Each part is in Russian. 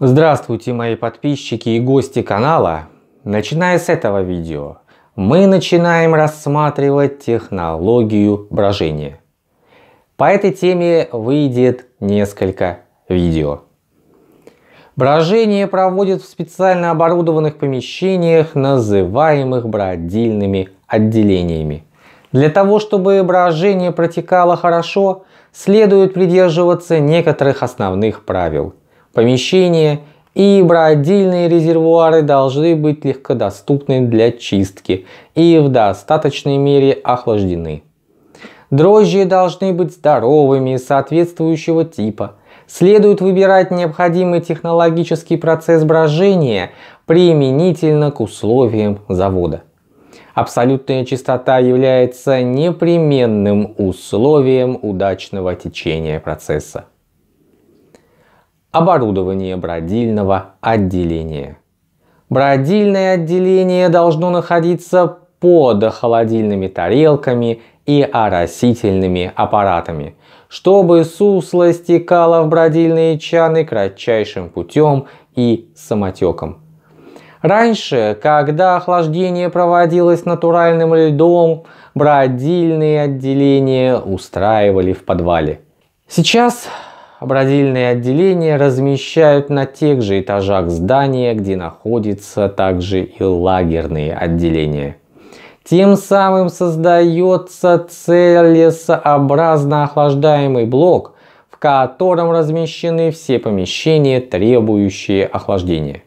Здравствуйте, мои подписчики и гости канала. Начиная с этого видео, мы начинаем рассматривать технологию брожения. По этой теме выйдет несколько видео. Брожение проводят в специально оборудованных помещениях, называемых бродильными отделениями. Для того, чтобы брожение протекало хорошо, следует придерживаться некоторых основных правил – помещение и бродильные резервуары должны быть легкодоступны для чистки и в достаточной мере охлаждены. Дрожжи должны быть здоровыми и соответствующего типа. Следует выбирать необходимый технологический процесс брожения применительно к условиям завода. Абсолютная чистота является непременным условием удачного течения процесса. Оборудование бродильного отделения. Бродильное отделение должно находиться под холодильными тарелками и оросительными аппаратами, чтобы сусло стекало в бродильные чаны кратчайшим путем и самотеком. Раньше, когда охлаждение проводилось натуральным льдом, бродильные отделения устраивали в подвале. Сейчас Бродильные отделения размещают на тех же этажах здания, где находятся также и лагерные отделения. Тем самым создается целесообразно охлаждаемый блок, в котором размещены все помещения, требующие охлаждения.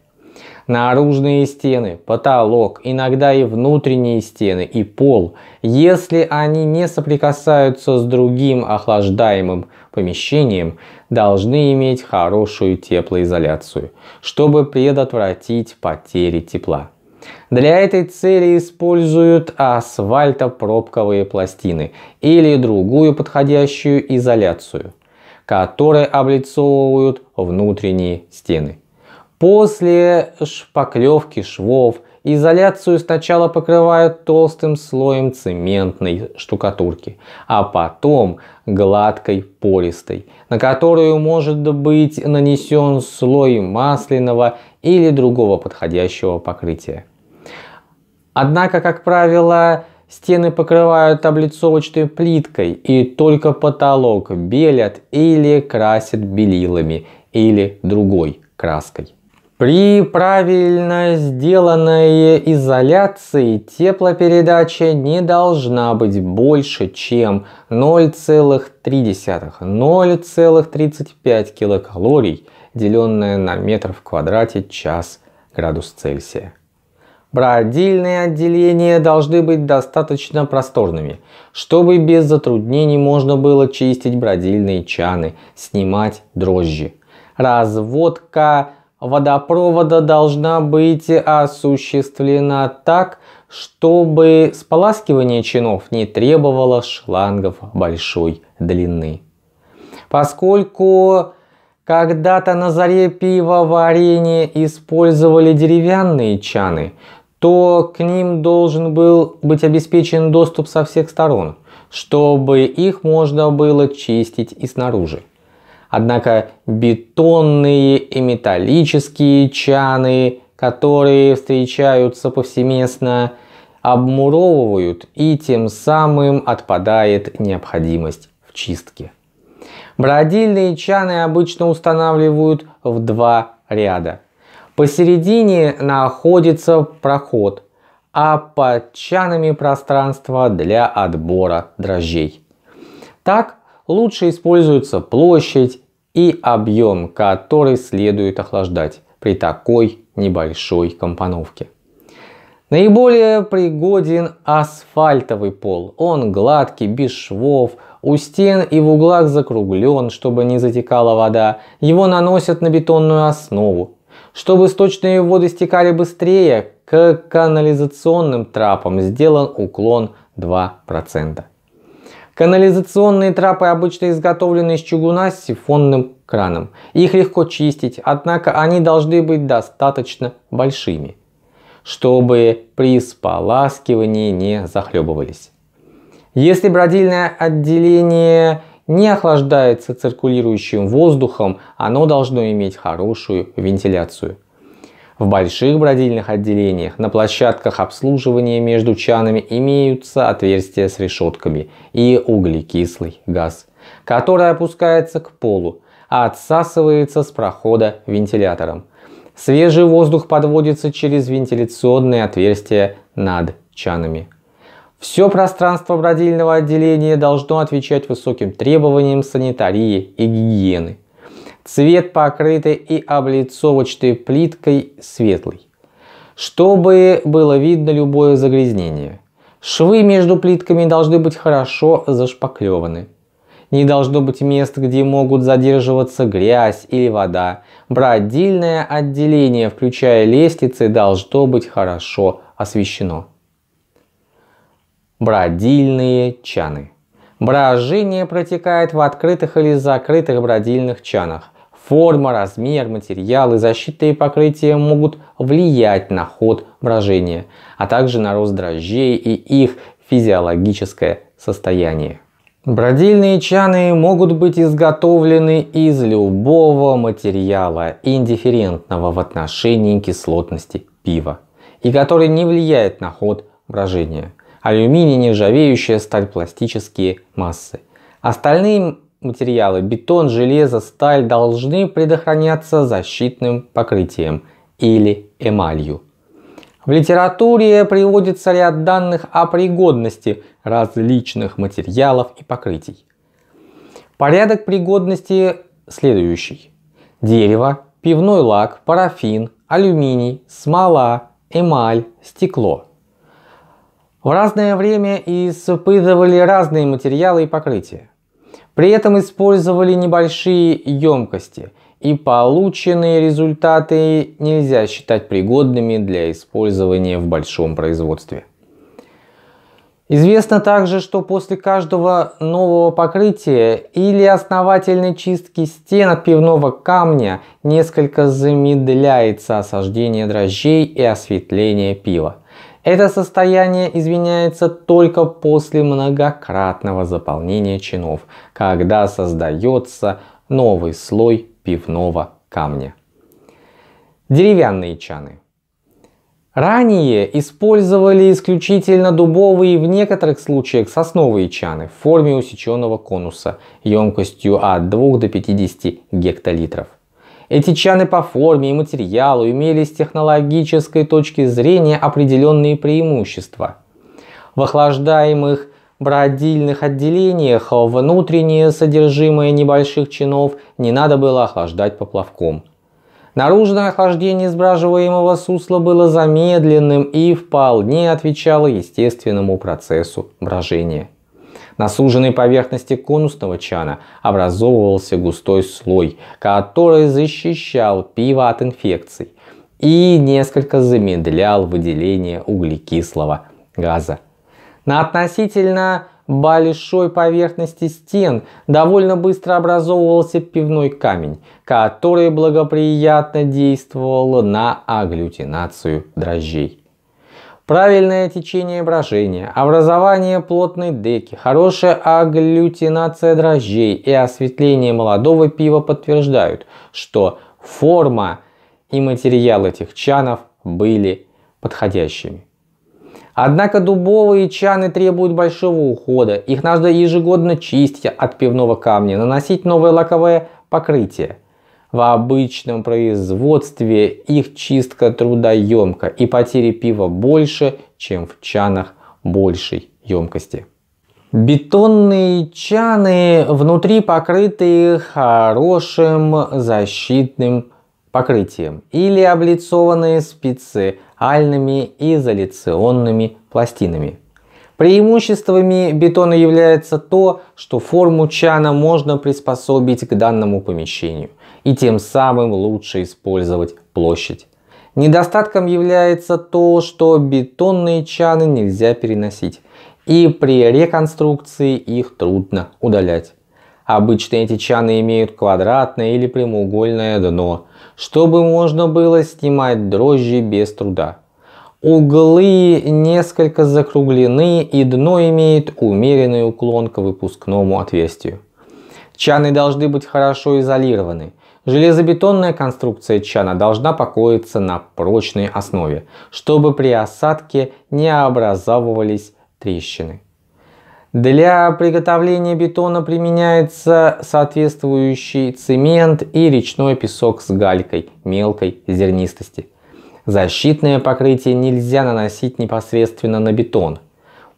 Наружные стены, потолок, иногда и внутренние стены и пол, если они не соприкасаются с другим охлаждаемым помещением, должны иметь хорошую теплоизоляцию, чтобы предотвратить потери тепла. Для этой цели используют асфальтопробковые пластины или другую подходящую изоляцию, которые облицовывают внутренние стены. После шпаклевки швов Изоляцию сначала покрывают толстым слоем цементной штукатурки, а потом гладкой пористой, на которую может быть нанесен слой масляного или другого подходящего покрытия. Однако, как правило, стены покрывают облицовочной плиткой и только потолок белят или красят белилами или другой краской. При правильно сделанной изоляции теплопередача не должна быть больше, чем 0,3-0,35 килокалорий, деленное на метр в квадрате час градус Цельсия. Бродильные отделения должны быть достаточно просторными, чтобы без затруднений можно было чистить бродильные чаны, снимать дрожжи. Разводка водопровода должна быть осуществлена так, чтобы споласкивание чинов не требовало шлангов большой длины. Поскольку когда-то на заре пивоварения использовали деревянные чаны, то к ним должен был быть обеспечен доступ со всех сторон, чтобы их можно было чистить и снаружи. Однако бетонные и металлические чаны, которые встречаются повсеместно, обмуровывают и тем самым отпадает необходимость в чистке. Бродильные чаны обычно устанавливают в два ряда. Посередине находится проход, а под чанами пространство для отбора дрожжей. Так лучше используется площадь и объем, который следует охлаждать при такой небольшой компоновке. Наиболее пригоден асфальтовый пол. Он гладкий, без швов, у стен и в углах закруглен, чтобы не затекала вода. Его наносят на бетонную основу. Чтобы сточные воды стекали быстрее, к канализационным трапам сделан уклон 2%. Канализационные трапы обычно изготовлены из чугуна с сифонным краном. Их легко чистить, однако они должны быть достаточно большими, чтобы при споласкивании не захлебывались. Если бродильное отделение не охлаждается циркулирующим воздухом, оно должно иметь хорошую вентиляцию. В больших бродильных отделениях на площадках обслуживания между чанами имеются отверстия с решетками и углекислый газ, который опускается к полу, а отсасывается с прохода вентилятором. Свежий воздух подводится через вентиляционные отверстия над чанами. Все пространство бродильного отделения должно отвечать высоким требованиям санитарии и гигиены. Цвет покрытый и облицовочной плиткой светлый, чтобы было видно любое загрязнение. Швы между плитками должны быть хорошо зашпаклеваны. Не должно быть мест, где могут задерживаться грязь или вода. Бродильное отделение, включая лестницы, должно быть хорошо освещено. Бродильные чаны. Брожение протекает в открытых или закрытых бродильных чанах. Форма, размер, материалы, защита и покрытие могут влиять на ход брожения, а также на рост дрожжей и их физиологическое состояние. Бродильные чаны могут быть изготовлены из любого материала, индифферентного в отношении кислотности пива, и который не влияет на ход брожения алюминий, нержавеющая сталь, пластические массы. Остальные материалы – бетон, железо, сталь – должны предохраняться защитным покрытием или эмалью. В литературе приводится ряд данных о пригодности различных материалов и покрытий. Порядок пригодности следующий. Дерево, пивной лак, парафин, алюминий, смола, эмаль, стекло – в разное время испытывали разные материалы и покрытия. При этом использовали небольшие емкости, и полученные результаты нельзя считать пригодными для использования в большом производстве. Известно также, что после каждого нового покрытия или основательной чистки стен от пивного камня несколько замедляется осаждение дрожжей и осветление пива. Это состояние изменяется только после многократного заполнения чинов, когда создается новый слой пивного камня. Деревянные чаны. Ранее использовали исключительно дубовые и в некоторых случаях сосновые чаны в форме усеченного конуса емкостью от 2 до 50 гектолитров. Эти чаны по форме и материалу имели с технологической точки зрения определенные преимущества. В охлаждаемых бродильных отделениях внутреннее содержимое небольших чинов не надо было охлаждать поплавком. Наружное охлаждение сбраживаемого сусла было замедленным и вполне отвечало естественному процессу брожения. На суженной поверхности конусного чана образовывался густой слой, который защищал пиво от инфекций и несколько замедлял выделение углекислого газа. На относительно большой поверхности стен довольно быстро образовывался пивной камень, который благоприятно действовал на агглютинацию дрожжей. Правильное течение брожения, образование плотной деки, хорошая агглютинация дрожжей и осветление молодого пива подтверждают, что форма и материал этих чанов были подходящими. Однако дубовые чаны требуют большого ухода, их надо ежегодно чистить от пивного камня, наносить новое лаковое покрытие – в обычном производстве их чистка трудоемка и потери пива больше, чем в чанах большей емкости. Бетонные чаны внутри покрыты хорошим защитным покрытием или облицованные специальными изоляционными пластинами. Преимуществами бетона является то, что форму чана можно приспособить к данному помещению, и тем самым лучше использовать площадь. Недостатком является то, что бетонные чаны нельзя переносить, и при реконструкции их трудно удалять. Обычно эти чаны имеют квадратное или прямоугольное дно, чтобы можно было снимать дрожжи без труда. Углы несколько закруглены и дно имеет умеренный уклон к выпускному отверстию. Чаны должны быть хорошо изолированы Железобетонная конструкция чана должна покоиться на прочной основе, чтобы при осадке не образовывались трещины. Для приготовления бетона применяется соответствующий цемент и речной песок с галькой мелкой зернистости. Защитное покрытие нельзя наносить непосредственно на бетон –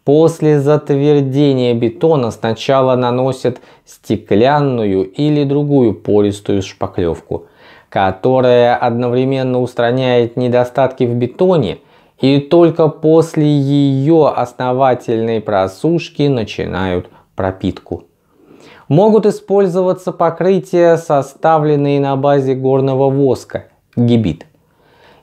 После затвердения бетона сначала наносят стеклянную или другую пористую шпаклевку, которая одновременно устраняет недостатки в бетоне и только после ее основательной просушки начинают пропитку. Могут использоваться покрытия, составленные на базе горного воска, гибит.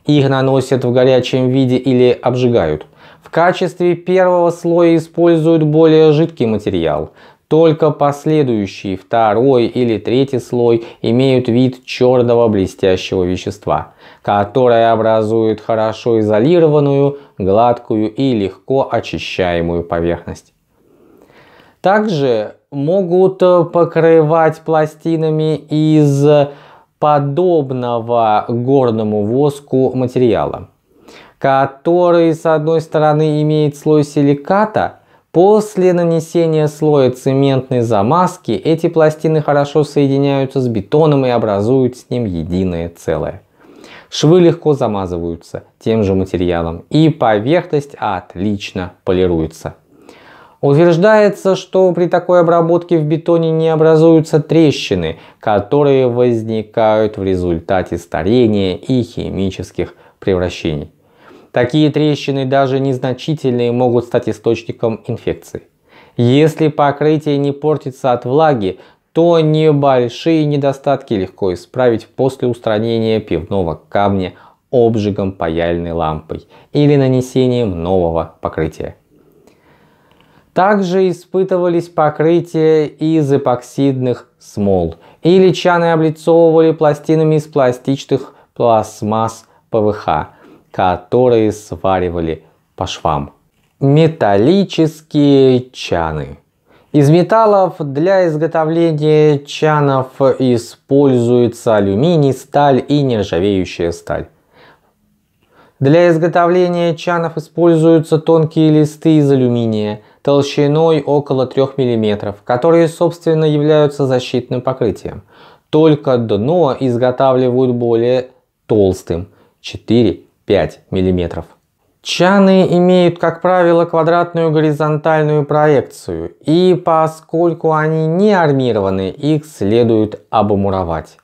Их наносят в горячем виде или обжигают. В качестве первого слоя используют более жидкий материал. Только последующий, второй или третий слой имеют вид черного блестящего вещества, которое образует хорошо изолированную, гладкую и легко очищаемую поверхность. Также могут покрывать пластинами из подобного горному воску материала который с одной стороны имеет слой силиката, После нанесения слоя цементной замазки эти пластины хорошо соединяются с бетоном и образуют с ним единое целое. Швы легко замазываются тем же материалом и поверхность отлично полируется. Утверждается, что при такой обработке в бетоне не образуются трещины, которые возникают в результате старения и химических превращений. Такие трещины, даже незначительные, могут стать источником инфекции. Если покрытие не портится от влаги, то небольшие недостатки легко исправить после устранения пивного камня обжигом паяльной лампой или нанесением нового покрытия. Также испытывались покрытия из эпоксидных смол или чаны облицовывали пластинами из пластичных пластмасс ПВХ – которые сваривали по швам. Металлические чаны. Из металлов для изготовления чанов используется алюминий, сталь и нержавеющая сталь. Для изготовления чанов используются тонкие листы из алюминия толщиной около 3 мм, которые собственно являются защитным покрытием. Только дно изготавливают более толстым 4 5 мм. Чаны имеют, как правило, квадратную горизонтальную проекцию, и поскольку они не армированы, их следует обмуровать.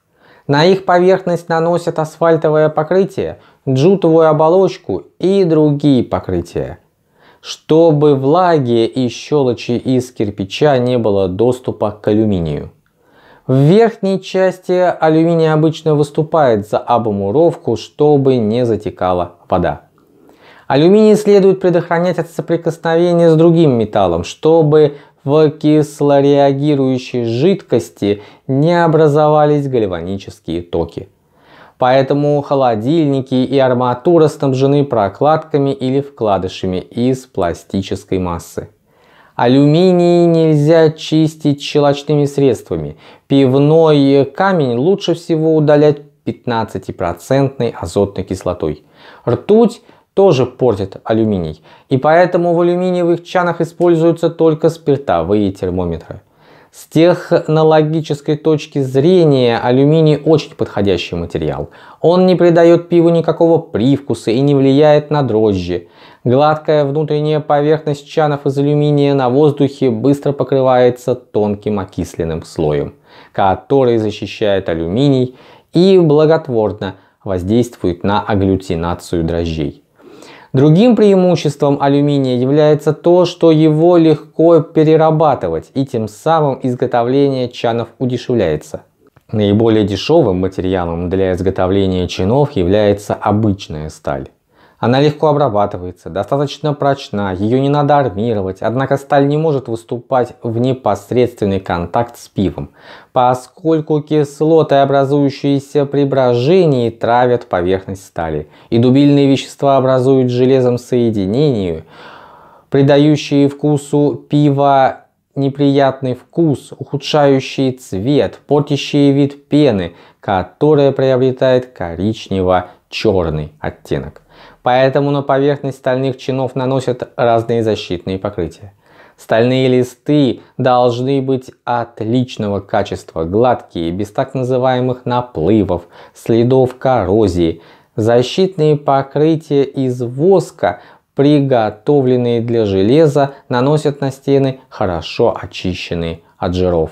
На их поверхность наносят асфальтовое покрытие, джутовую оболочку и другие покрытия. Чтобы влаги и щелочи из кирпича не было доступа к алюминию. В верхней части алюминий обычно выступает за обмуровку, чтобы не затекала вода. Алюминий следует предохранять от соприкосновения с другим металлом, чтобы в кислореагирующей жидкости не образовались гальванические токи. Поэтому холодильники и арматура снабжены прокладками или вкладышами из пластической массы. Алюминий нельзя чистить щелочными средствами. Пивной камень лучше всего удалять 15% азотной кислотой. Ртуть тоже портит алюминий, и поэтому в алюминиевых чанах используются только спиртовые термометры. С технологической точки зрения алюминий очень подходящий материал. Он не придает пиву никакого привкуса и не влияет на дрожжи. Гладкая внутренняя поверхность чанов из алюминия на воздухе быстро покрывается тонким окисленным слоем, который защищает алюминий и благотворно воздействует на агглютинацию дрожжей. Другим преимуществом алюминия является то, что его легко перерабатывать и тем самым изготовление чанов удешевляется. Наиболее дешевым материалом для изготовления чинов является обычная сталь. Она легко обрабатывается, достаточно прочна, ее не надо армировать, однако сталь не может выступать в непосредственный контакт с пивом, поскольку кислоты, образующиеся при брожении, травят поверхность стали, и дубильные вещества образуют железом соединение, придающие вкусу пива неприятный вкус, ухудшающий цвет, портящий вид пены, которая приобретает коричнево-черный оттенок поэтому на поверхность стальных чинов наносят разные защитные покрытия. Стальные листы должны быть отличного качества, гладкие, без так называемых наплывов, следов коррозии. Защитные покрытия из воска, приготовленные для железа, наносят на стены хорошо очищенные от жиров.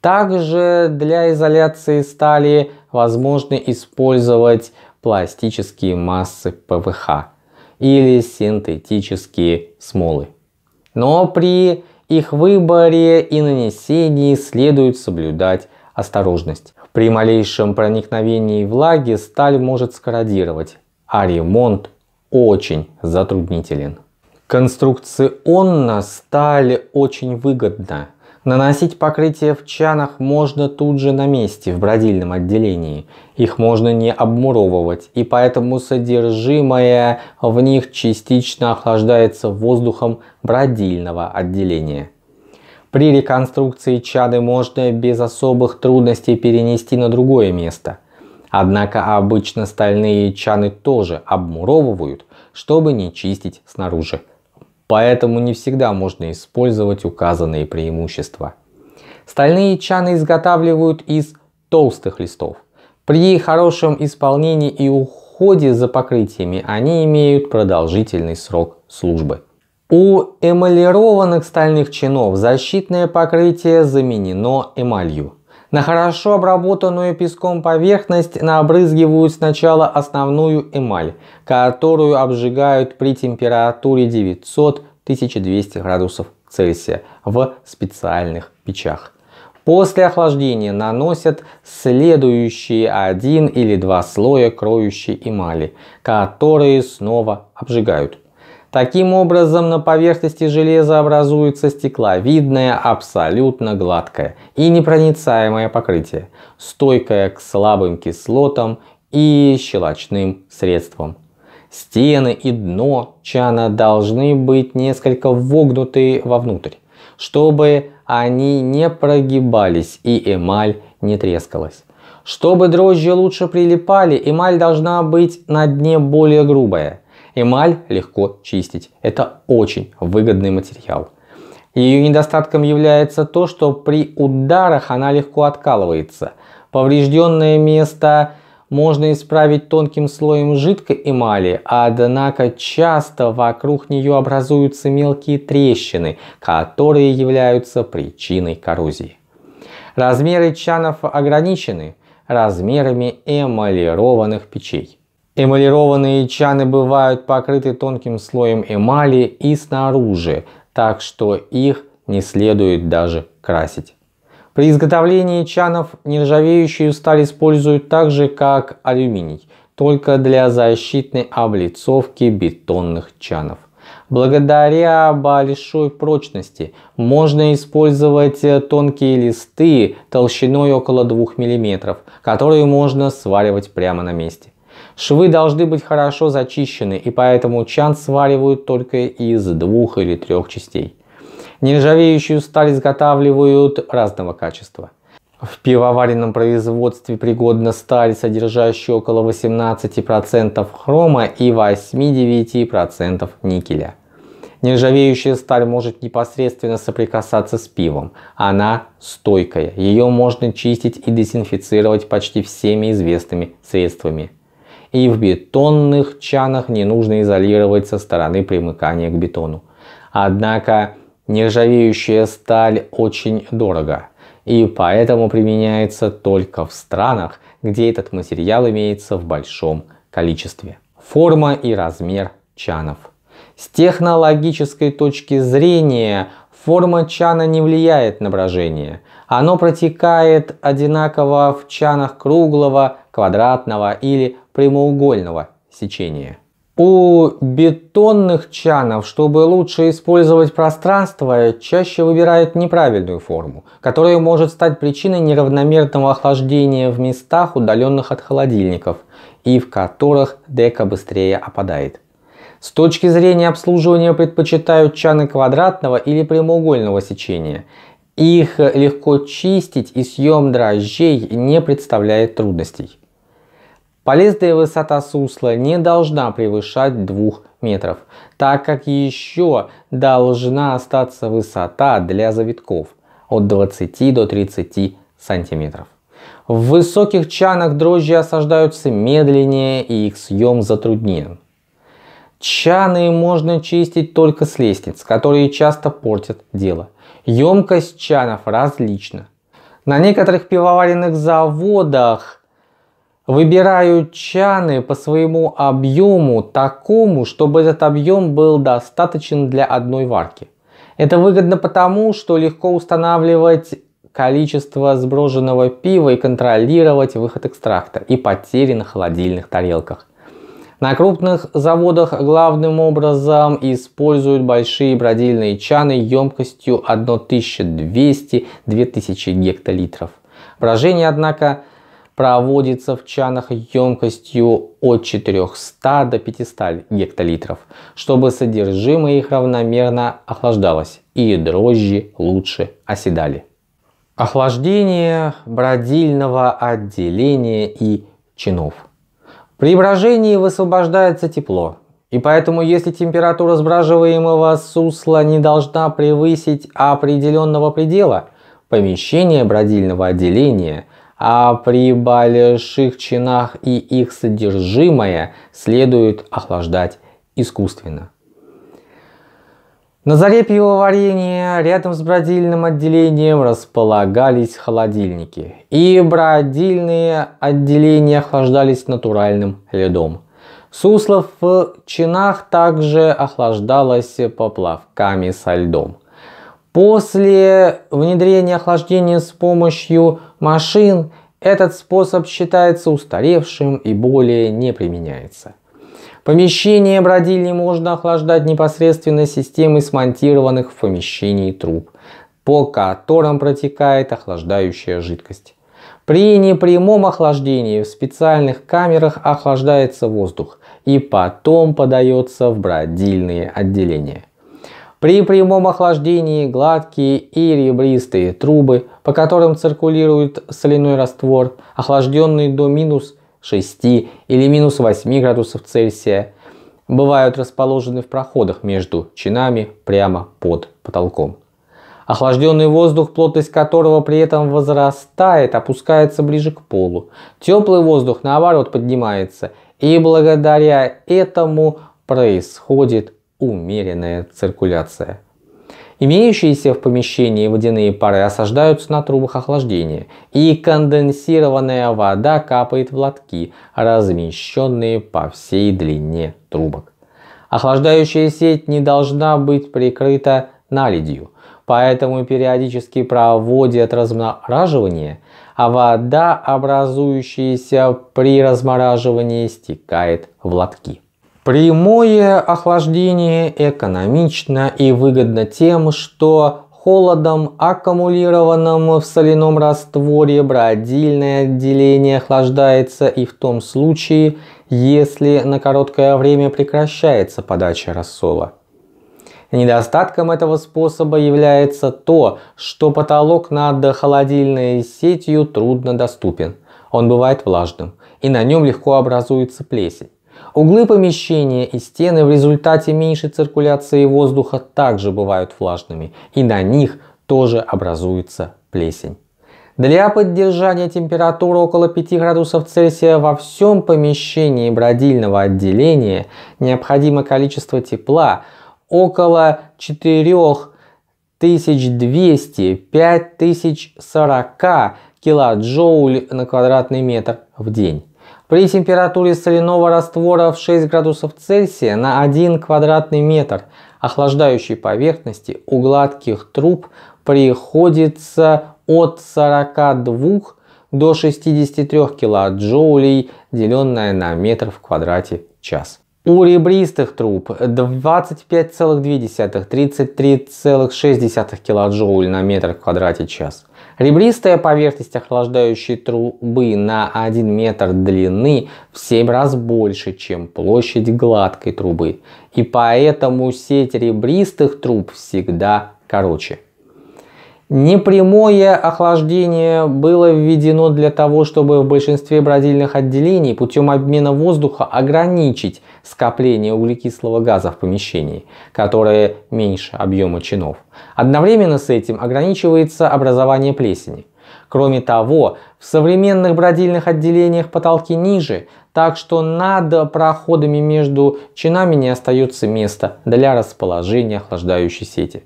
Также для изоляции стали возможно использовать пластические массы ПВХ или синтетические смолы. Но при их выборе и нанесении следует соблюдать осторожность. При малейшем проникновении влаги сталь может скородировать, а ремонт очень затруднителен. Конструкционно сталь очень выгодна Наносить покрытие в чанах можно тут же на месте, в бродильном отделении. Их можно не обмуровывать, и поэтому содержимое в них частично охлаждается воздухом бродильного отделения. При реконструкции чады можно без особых трудностей перенести на другое место. Однако обычно стальные чаны тоже обмуровывают, чтобы не чистить снаружи поэтому не всегда можно использовать указанные преимущества. Стальные чаны изготавливают из толстых листов. При хорошем исполнении и уходе за покрытиями они имеют продолжительный срок службы. У эмалированных стальных чинов защитное покрытие заменено эмалью. На хорошо обработанную песком поверхность наобрызгивают сначала основную эмаль, которую обжигают при температуре 900-1200 градусов Цельсия в специальных печах. После охлаждения наносят следующие один или два слоя кроющей эмали, которые снова обжигают. Таким образом, на поверхности железа образуется стекловидное, абсолютно гладкое и непроницаемое покрытие, стойкое к слабым кислотам и щелочным средствам. Стены и дно чана должны быть несколько вогнуты вовнутрь, чтобы они не прогибались и эмаль не трескалась. Чтобы дрожжи лучше прилипали, эмаль должна быть на дне более грубая – Эмаль легко чистить. Это очень выгодный материал. Ее недостатком является то, что при ударах она легко откалывается. Поврежденное место можно исправить тонким слоем жидкой эмали, однако часто вокруг нее образуются мелкие трещины, которые являются причиной коррозии. Размеры чанов ограничены размерами эмалированных печей. Эмалированные чаны бывают покрыты тонким слоем эмали и снаружи, так что их не следует даже красить. При изготовлении чанов нержавеющую сталь используют так же, как алюминий, только для защитной облицовки бетонных чанов. Благодаря большой прочности можно использовать тонкие листы толщиной около 2 мм, которые можно сваривать прямо на месте. Швы должны быть хорошо зачищены, и поэтому чан сваривают только из двух или трех частей. Нержавеющую сталь изготавливают разного качества. В пивоваренном производстве пригодна сталь, содержащая около 18% хрома и 8-9% никеля. Нержавеющая сталь может непосредственно соприкасаться с пивом. Она стойкая. Ее можно чистить и дезинфицировать почти всеми известными средствами и в бетонных чанах не нужно изолировать со стороны примыкания к бетону. Однако нержавеющая сталь очень дорого и поэтому применяется только в странах, где этот материал имеется в большом количестве. Форма и размер чанов. С технологической точки зрения форма чана не влияет на брожение. Оно протекает одинаково в чанах круглого, квадратного или прямоугольного сечения. У бетонных чанов, чтобы лучше использовать пространство, чаще выбирают неправильную форму, которая может стать причиной неравномерного охлаждения в местах, удаленных от холодильников, и в которых дека быстрее опадает. С точки зрения обслуживания предпочитают чаны квадратного или прямоугольного сечения. Их легко чистить и съем дрожжей не представляет трудностей. Полезная высота сусла не должна превышать 2 метров, так как еще должна остаться высота для завитков от 20 до 30 сантиметров. В высоких чанах дрожжи осаждаются медленнее и их съем затруднен. Чаны можно чистить только с лестниц, которые часто портят дело. Емкость чанов различна. На некоторых пивоваренных заводах Выбираю чаны по своему объему такому, чтобы этот объем был достаточен для одной варки. Это выгодно потому, что легко устанавливать количество сброженного пива и контролировать выход экстракта и потери на холодильных тарелках. На крупных заводах главным образом используют большие бродильные чаны емкостью 1200-2000 гектолитров. Брожение, однако, проводится в чанах емкостью от 400 до 500 гектолитров, чтобы содержимое их равномерно охлаждалось и дрожжи лучше оседали. Охлаждение бродильного отделения и чинов. При брожении высвобождается тепло, и поэтому, если температура сбраживаемого сусла не должна превысить определенного предела, помещение бродильного отделения а при больших чинах и их содержимое следует охлаждать искусственно. На заре пивоварения рядом с бродильным отделением располагались холодильники, и бродильные отделения охлаждались натуральным льдом. Суслов в чинах также охлаждалось поплавками со льдом – После внедрения охлаждения с помощью машин этот способ считается устаревшим и более не применяется. Помещение бродильни можно охлаждать непосредственно системой смонтированных в помещении труб, по которым протекает охлаждающая жидкость. При непрямом охлаждении в специальных камерах охлаждается воздух и потом подается в бродильные отделения. При прямом охлаждении гладкие и ребристые трубы, по которым циркулирует соляной раствор, охлажденный до минус 6 или минус 8 градусов Цельсия, бывают расположены в проходах между чинами прямо под потолком. Охлажденный воздух, плотность которого при этом возрастает, опускается ближе к полу. Теплый воздух, наоборот, поднимается, и благодаря этому происходит умеренная циркуляция. Имеющиеся в помещении водяные пары осаждаются на трубах охлаждения, и конденсированная вода капает в лотки, размещенные по всей длине трубок. Охлаждающая сеть не должна быть прикрыта наледью, поэтому периодически проводят размораживание, а вода, образующаяся при размораживании, стекает в лотки. Прямое охлаждение экономично и выгодно тем, что холодом, аккумулированным в соляном растворе, бродильное отделение охлаждается и в том случае, если на короткое время прекращается подача рассола. Недостатком этого способа является то, что потолок над холодильной сетью трудно доступен. Он бывает влажным, и на нем легко образуется плесень. Углы помещения и стены в результате меньшей циркуляции воздуха также бывают влажными, и на них тоже образуется плесень. Для поддержания температуры около 5 градусов Цельсия во всем помещении бродильного отделения необходимо количество тепла около 4200-5040 килоджоуль на квадратный метр в день. При температуре соляного раствора в 6 градусов Цельсия на 1 квадратный метр охлаждающей поверхности у гладких труб приходится от 42 до 63 килоджоулей, деленное на метр в квадрате час. У ребристых труб 25,2-33,6 килоджоуль на метр в квадрате час. Ребристая поверхность охлаждающей трубы на 1 метр длины в 7 раз больше, чем площадь гладкой трубы. И поэтому сеть ребристых труб всегда короче. Непрямое охлаждение было введено для того, чтобы в большинстве бродильных отделений путем обмена воздуха ограничить скопление углекислого газа в помещении, которое меньше объема чинов. Одновременно с этим ограничивается образование плесени. Кроме того, в современных бродильных отделениях потолки ниже, так что над проходами между чинами не остается места для расположения охлаждающей сети.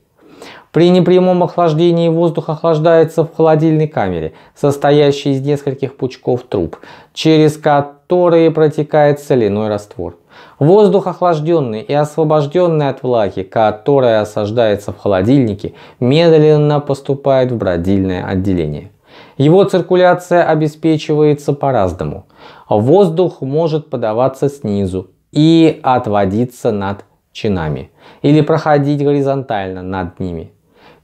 При непрямом охлаждении воздух охлаждается в холодильной камере, состоящей из нескольких пучков труб, через которые протекает соляной раствор. Воздух охлажденный и освобожденный от влаги, которая осаждается в холодильнике, медленно поступает в бродильное отделение. Его циркуляция обеспечивается по-разному. Воздух может подаваться снизу и отводиться над чинами или проходить горизонтально над ними.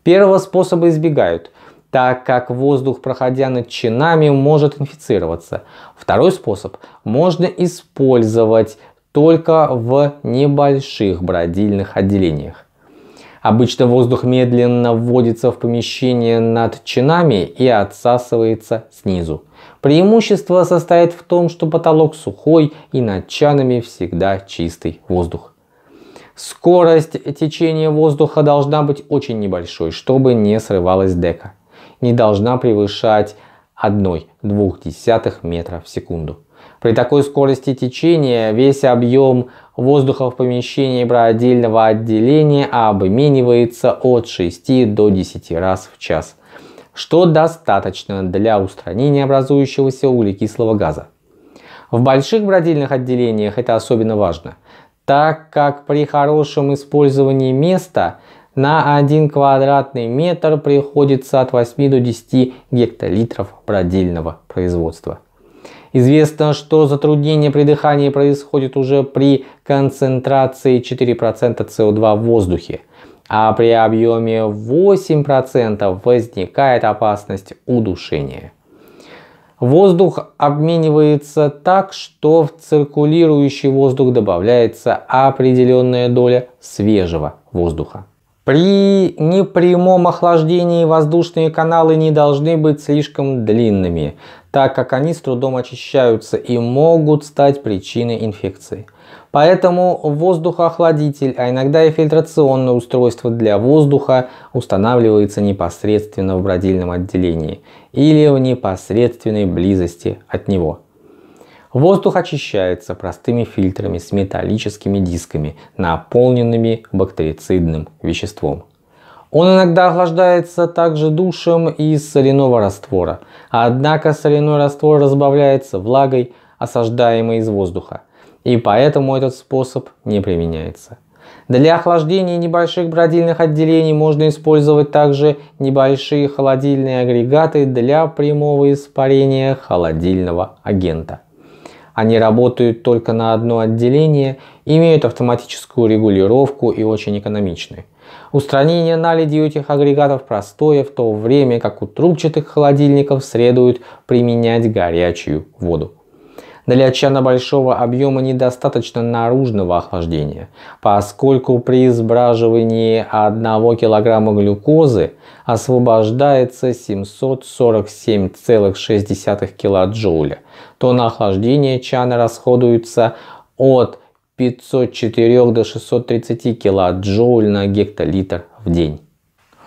Первого способа избегают, так как воздух, проходя над чинами, может инфицироваться. Второй способ можно использовать только в небольших бродильных отделениях. Обычно воздух медленно вводится в помещение над чинами и отсасывается снизу. Преимущество состоит в том, что потолок сухой и над чанами всегда чистый воздух. Скорость течения воздуха должна быть очень небольшой, чтобы не срывалась дека. Не должна превышать 1,2 метра в секунду. При такой скорости течения весь объем воздуха в помещении бродильного отделения обменивается от 6 до 10 раз в час, что достаточно для устранения образующегося углекислого газа. В больших бродильных отделениях это особенно важно – так как при хорошем использовании места на 1 квадратный метр приходится от 8 до 10 гектолитров бродильного производства. Известно, что затруднение при дыхании происходит уже при концентрации 4% СО2 в воздухе, а при объеме 8% возникает опасность удушения. Воздух обменивается так, что в циркулирующий воздух добавляется определенная доля свежего воздуха. При непрямом охлаждении воздушные каналы не должны быть слишком длинными, так как они с трудом очищаются и могут стать причиной инфекции. Поэтому воздухоохладитель, а иногда и фильтрационное устройство для воздуха устанавливается непосредственно в бродильном отделении или в непосредственной близости от него. Воздух очищается простыми фильтрами с металлическими дисками, наполненными бактерицидным веществом. Он иногда охлаждается также душем из соляного раствора, однако соляной раствор разбавляется влагой, осаждаемой из воздуха – и поэтому этот способ не применяется. Для охлаждения небольших бродильных отделений можно использовать также небольшие холодильные агрегаты для прямого испарения холодильного агента. Они работают только на одно отделение, имеют автоматическую регулировку и очень экономичны. Устранение наледи у этих агрегатов простое, в то время как у трубчатых холодильников следует применять горячую воду. Для чана большого объема недостаточно наружного охлаждения, поскольку при сбраживании 1 кг глюкозы освобождается 747,6 кДж, то на охлаждение чана расходуется от 504 до 630 кДж на гектолитр в день.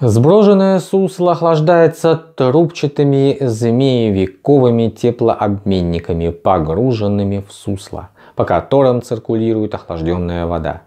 Сброженное сусло охлаждается трубчатыми змеевиковыми теплообменниками, погруженными в сусло, по которым циркулирует охлажденная вода.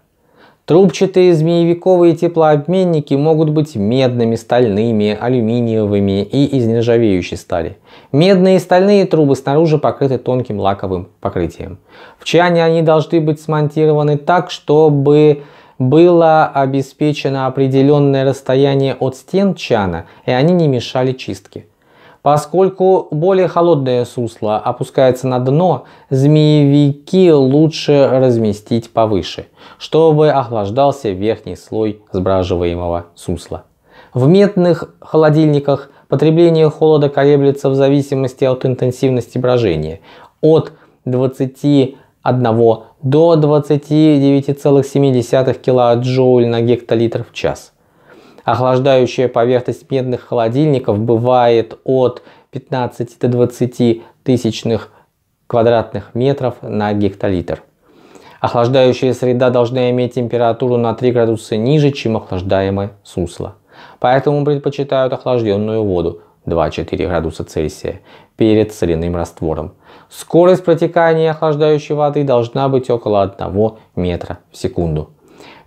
Трубчатые змеевиковые теплообменники могут быть медными, стальными, алюминиевыми и из нержавеющей стали. Медные и стальные трубы снаружи покрыты тонким лаковым покрытием. В чане они должны быть смонтированы так, чтобы было обеспечено определенное расстояние от стен чана, и они не мешали чистке. Поскольку более холодное сусло опускается на дно, змеевики лучше разместить повыше, чтобы охлаждался верхний слой сбраживаемого сусла. В медных холодильниках потребление холода колеблется в зависимости от интенсивности брожения, от 21 до 29,7 кДж на гектолитр в час. Охлаждающая поверхность медных холодильников бывает от 15 до 20 тысячных квадратных метров на гектолитр. Охлаждающая среда должна иметь температуру на 3 градуса ниже, чем охлаждаемое сусло. Поэтому предпочитают охлажденную воду 2-4 градуса Цельсия перед соляным раствором – Скорость протекания охлаждающей воды должна быть около 1 метра в секунду.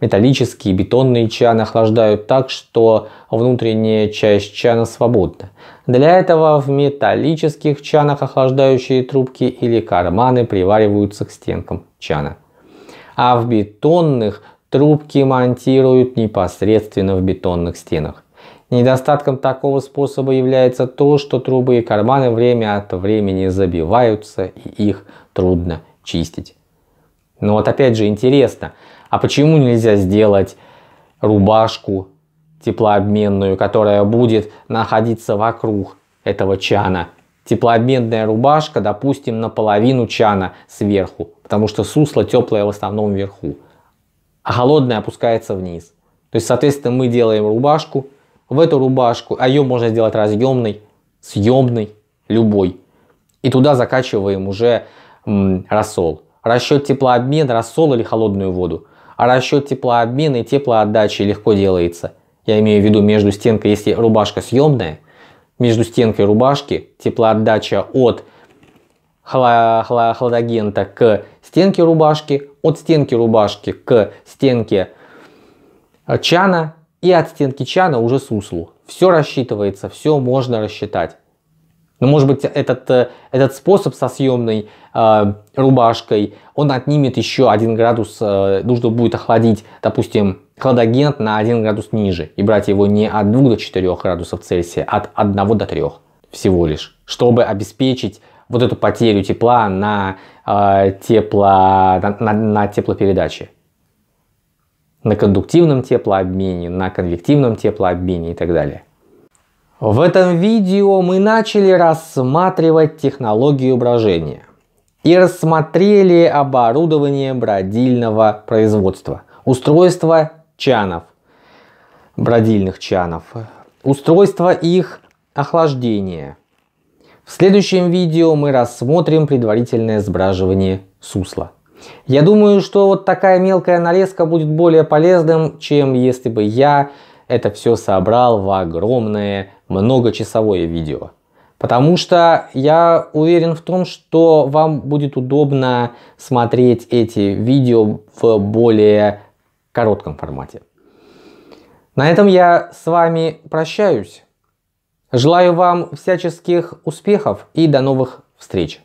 Металлические бетонные чаны охлаждают так, что внутренняя часть чана свободна. Для этого в металлических чанах охлаждающие трубки или карманы привариваются к стенкам чана. А в бетонных трубки монтируют непосредственно в бетонных стенах. Недостатком такого способа является то, что трубы и карманы время от времени забиваются и их трудно чистить. Но вот опять же интересно, а почему нельзя сделать рубашку теплообменную, которая будет находиться вокруг этого чана? Теплообменная рубашка, допустим, наполовину чана сверху, потому что сусло теплое в основном вверху, а холодное опускается вниз. То есть, соответственно, мы делаем рубашку, в эту рубашку, а ее можно сделать разъемной, съемной, любой. И туда закачиваем уже м, рассол. Расчет теплообмена, рассол или холодную воду. А расчет теплообмена и теплоотдачи легко делается. Я имею в виду между стенкой, если рубашка съемная, между стенкой рубашки теплоотдача от хладагента к стенке рубашки, от стенки рубашки к стенке э, чана и от стенки чана уже Суслу. Все рассчитывается, все можно рассчитать. Но ну, может быть этот, э, этот способ со съемной э, рубашкой, он отнимет еще один градус, э, нужно будет охладить, допустим, хладагент на 1 градус ниже. И брать его не от 2 до 4 градусов Цельсия, а от 1 до 3 всего лишь. Чтобы обеспечить вот эту потерю тепла на, э, тепло, на, на, на теплопередаче на кондуктивном теплообмене, на конвективном теплообмене и так далее. В этом видео мы начали рассматривать технологию брожения и рассмотрели оборудование бродильного производства, устройство чанов, бродильных чанов, устройство их охлаждения. В следующем видео мы рассмотрим предварительное сбраживание сусла. Я думаю, что вот такая мелкая нарезка будет более полезным, чем если бы я это все собрал в огромное многочасовое видео. Потому что я уверен в том, что вам будет удобно смотреть эти видео в более коротком формате. На этом я с вами прощаюсь. Желаю вам всяческих успехов и до новых встреч!